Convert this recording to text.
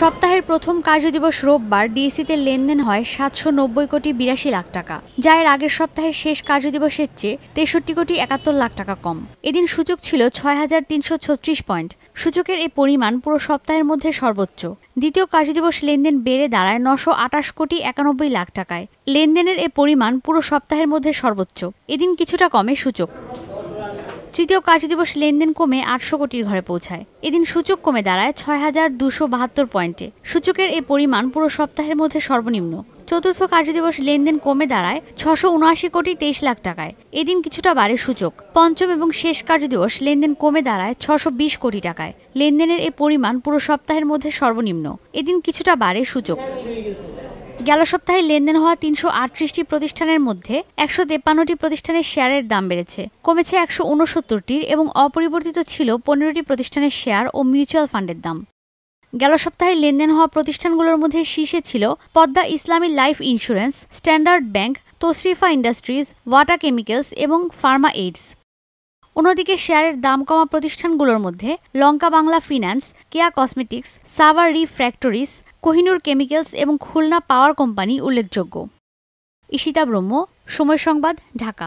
সপ্তাহের প্রথম কার্যদিবস রোববার ডিএসিতে লেনদেন হয় সাতশো নব্বই কোটি বিরাশি লাখ টাকা যা এর আগের সপ্তাহের শেষ কার্যদিবসের চেয়ে তেষট্টি কোটি একাত্তর লাখ টাকা কম এদিন সূচক ছিল ছয় হাজার তিনশো ছত্রিশ পয়েন্ট সূচকের এই পরিমাণ পুরো সপ্তাহের মধ্যে সর্বোচ্চ দ্বিতীয় কার্যদিবস লেনদেন বেড়ে দাঁড়ায় নশো আটাশ কোটি একানব্বই লাখ টাকায় লেনদেনের এ পরিমাণ পুরো সপ্তাহের মধ্যে সর্বোচ্চ এদিন কিছুটা কমে সূচক তৃতীয় কার্যদিবস লেনদেন কমে আটশো কোটির ঘরে পৌঁছায় এদিন সূচক কমে দাঁড়ায় ছয় হাজার দুশো বাহাত্তর পয়েন্টে সূচকের এ পরিমাণ পুরো সপ্তাহের মধ্যে সর্বনিম্ন চতুর্থ কার্যদিবস লেনদেন কমে দাঁড়ায় ছশো উনআশি কোটি তেইশ লাখ টাকায় এদিন কিছুটা বাড়ে সূচক পঞ্চম এবং শেষ কার্যদিবস লেনদেন কমে দাঁড়ায় ছশো বিশ কোটি টাকায় লেনদেনের এ পরিমাণ পুরো সপ্তাহের মধ্যে সর্বনিম্ন এদিন কিছুটা বাড়ে সূচক গেল সপ্তাহে লেনদেন হওয়া তিনশো আটত্রিশটি প্রতিষ্ঠানের মধ্যে একশো তেপান্নটি প্রতিষ্ঠানের শেয়ারের দাম বেড়েছে কমেছে একশো উনসত্তরটির এবং অপরিবর্তিত ছিল পনেরোটি প্রতিষ্ঠানের শেয়ার ও মিউচুয়াল ফান্ডের দাম গেল সপ্তাহে লেনদেন হওয়া প্রতিষ্ঠানগুলোর মধ্যে শীর্ষে ছিল Padma Islami life insurance standard bank Tosrifa industries Wata chemicals এবং ফার্মা এইডস অন্যদিকে শেয়ারের দাম কমা প্রতিষ্ঠানগুলোর মধ্যে Lanka Bangla finance Keya cosmetics Savar refractories Kohinoor chemicals এবং খুলনা পাওয়ার কোম্পানি উল্লেখযোগ্য ইশিতা ব্রহ্ম সময় সংবাদ ঢাকা